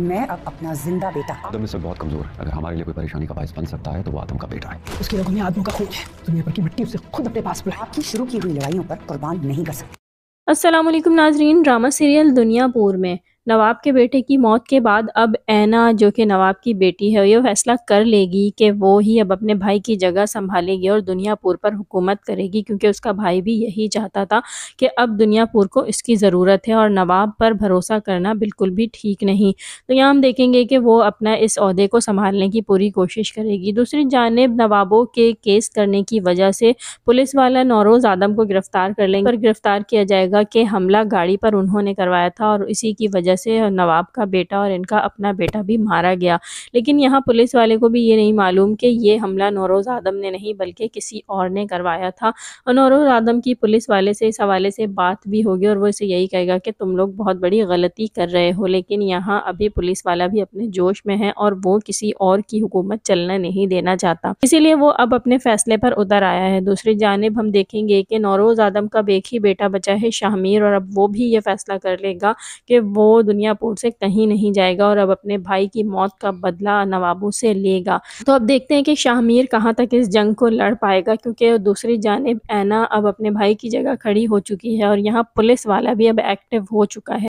मैं अब अपना जिंदा बेटा आदम इसमें बहुत कमजोर है अगर हमारे लिए कोई परेशानी का बायस बन सकता है तो वो आदम का बेटा है उसके लोगों में आदमों का खून है दुनिया भर की मिट्टी उसे खुद अपने पास बुला आपकी शुरू की हुई लड़ाइयों पर कुर्बान नहीं कर सकती असलम नाजरीन ड्रामा सीरियल दुनिया पूर में नवाब के बेटे की मौत के बाद अब ऐना जो कि नवाब की बेटी है ये फैसला कर लेगी कि वो ही अब अपने भाई की जगह संभालेगी और दुनियापुर पर हुकूमत करेगी क्योंकि उसका भाई भी यही चाहता था कि अब दुनियापुर को इसकी ज़रूरत है और नवाब पर भरोसा करना बिल्कुल भी ठीक नहीं तो यहाँ हम देखेंगे कि वो अपना इस अहदे को संभालने की पूरी कोशिश करेगी दूसरी जानब नवाबों के केस करने की वजह से पुलिस वाला नौरोज़ आदम को गिरफ़्तार कर लेंगे पर गिरफ़्तार किया जाएगा कि हमला गाड़ी पर उन्होंने करवाया था और इसी की वजह जैसे नवाब का बेटा और इनका अपना बेटा भी मारा गया लेकिन यहाँ पुलिस वाले को भी ये नहीं मालूम कि ये हमला नौरोज़ आदम ने नहीं बल्कि किसी और ने करवाया था और नौरोज़ आदम की पुलिस वाले से इस हवाले से बात भी होगी और वो इसे यही कहेगा कि तुम लोग बहुत बड़ी गलती कर रहे हो लेकिन यहाँ अभी पुलिस वाला भी अपने जोश में है और वो किसी और की हुकूमत चलना नहीं देना चाहता इसीलिए वो अब अपने फैसले पर उतर आया है दूसरी जानब हम देखेंगे कि नौरोज़ आदम का एक ही बेटा बचा है शाहमीर और अब वो भी ये फैसला कर लेगा कि वो दुनियापुर दुनिया पोर्ट से कहीं नहीं जाएगा और अब अपने भाई की मौत का बदला नवाबों से लेगा तो अब देखते हैं कि शाहमीर कहाँ तक इस जंग को लड़ पाएगा क्योंकि दूसरी जानब ऐना अब अपने भाई की जगह खड़ी हो चुकी है और यहाँ पुलिस वाला भी अब एक्टिव हो चुका है